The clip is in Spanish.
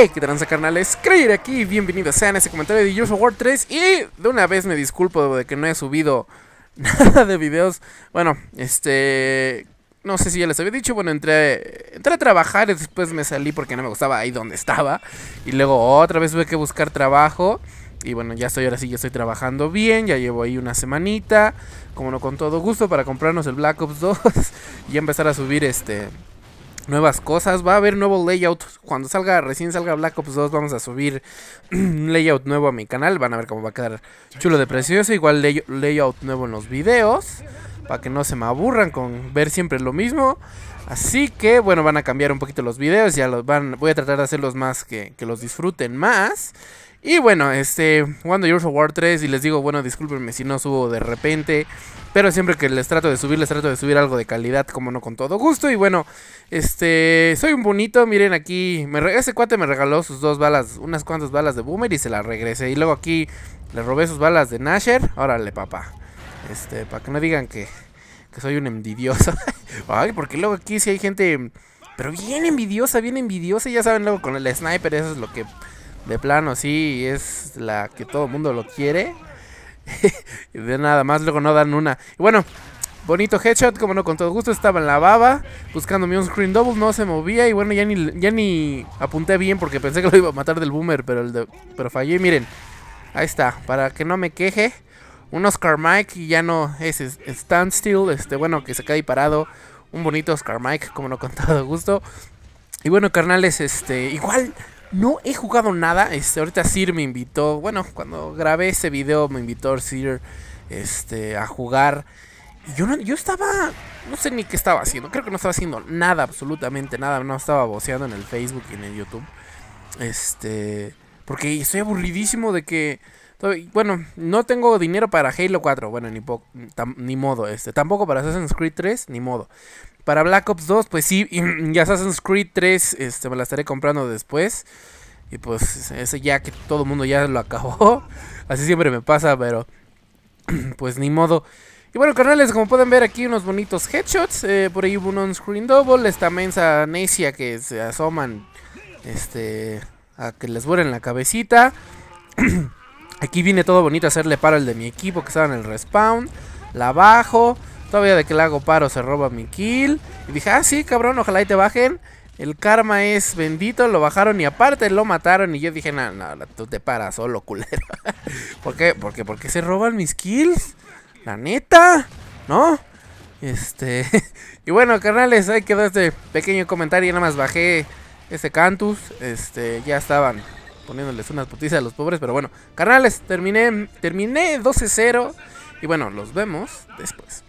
Hey, ¿qué tal, carnales? Creer aquí, bienvenidos sean ese comentario de User World 3 Y de una vez me disculpo de que no he subido nada de videos Bueno, este... No sé si ya les había dicho, bueno, entré, entré a trabajar y después me salí porque no me gustaba ahí donde estaba Y luego otra vez tuve que buscar trabajo y bueno, ya estoy ahora sí, ya estoy trabajando bien, ya llevo ahí una semanita, como no con todo gusto, para comprarnos el Black Ops 2 y empezar a subir este nuevas cosas. Va a haber nuevo layout. Cuando salga, recién salga Black Ops 2, vamos a subir un layout nuevo a mi canal. Van a ver cómo va a quedar chulo de precioso. Igual layout nuevo en los videos. Para que no se me aburran con ver siempre lo mismo. Así que bueno, van a cambiar un poquito los videos. Ya los van. Voy a tratar de hacerlos más que, que los disfruten más. Y bueno, este, jugando Years of War 3 y les digo, bueno, discúlpenme si no subo de repente, pero siempre que les trato de subir, les trato de subir algo de calidad, como no con todo gusto. Y bueno, este, soy un bonito, miren aquí, me, ese cuate me regaló sus dos balas, unas cuantas balas de Boomer y se las regresé. Y luego aquí le robé sus balas de Nasher, órale papá, este, para que no digan que, que soy un envidioso. Ay, porque luego aquí si sí hay gente, pero bien envidiosa, bien envidiosa, ya saben, luego con el sniper, eso es lo que de plano sí es la que todo el mundo lo quiere. de nada más, luego no dan una. Y bueno, bonito headshot, como no, con todo gusto. Estaba en la baba, buscándome un screen double, no se movía. Y bueno, ya ni, ya ni apunté bien porque pensé que lo iba a matar del boomer, pero, el pero fallé. Y miren, ahí está, para que no me queje. Un Oscar Mike y ya no es, standstill, este, bueno, que se cae parado. Un bonito Oscar Mike, como no, con todo gusto. Y bueno, carnales, este, igual no he jugado nada. Este, ahorita Sir me invitó. Bueno, cuando grabé ese video me invitó Sir este, a jugar. Y yo, no, yo estaba. No sé ni qué estaba haciendo. Creo que no estaba haciendo nada, absolutamente nada. No estaba voceando en el Facebook y en el YouTube. Este. Porque estoy aburridísimo de que. Bueno, no tengo dinero para Halo 4. Bueno, ni, ni modo. Este. Tampoco para Assassin's Creed 3, ni modo. Para Black Ops 2, pues sí, y Assassin's Creed 3 este, me la estaré comprando después. Y pues ese ya que todo el mundo ya lo acabó. Así siempre me pasa, pero pues ni modo. Y bueno, carnales, como pueden ver aquí unos bonitos headshots. Eh, por ahí hubo un on-screen double. Esta mensa necia que se asoman este, a que les vuelen la cabecita. aquí viene todo bonito hacerle para el de mi equipo que estaba en el respawn. La bajo. Todavía de que le hago paro se roba mi kill. Y dije, ah, sí, cabrón, ojalá y te bajen. El karma es bendito, lo bajaron y aparte lo mataron. Y yo dije, no, no, tú te paras solo, culero. ¿Por qué? ¿Por qué? ¿Por qué se roban mis kills? La neta, ¿no? Este. y bueno, carnales, ahí quedó este pequeño comentario. Y Nada más bajé este Cantus. Este, ya estaban poniéndoles unas putizas a los pobres. Pero bueno, carnales, terminé, terminé 12-0. Y bueno, los vemos después.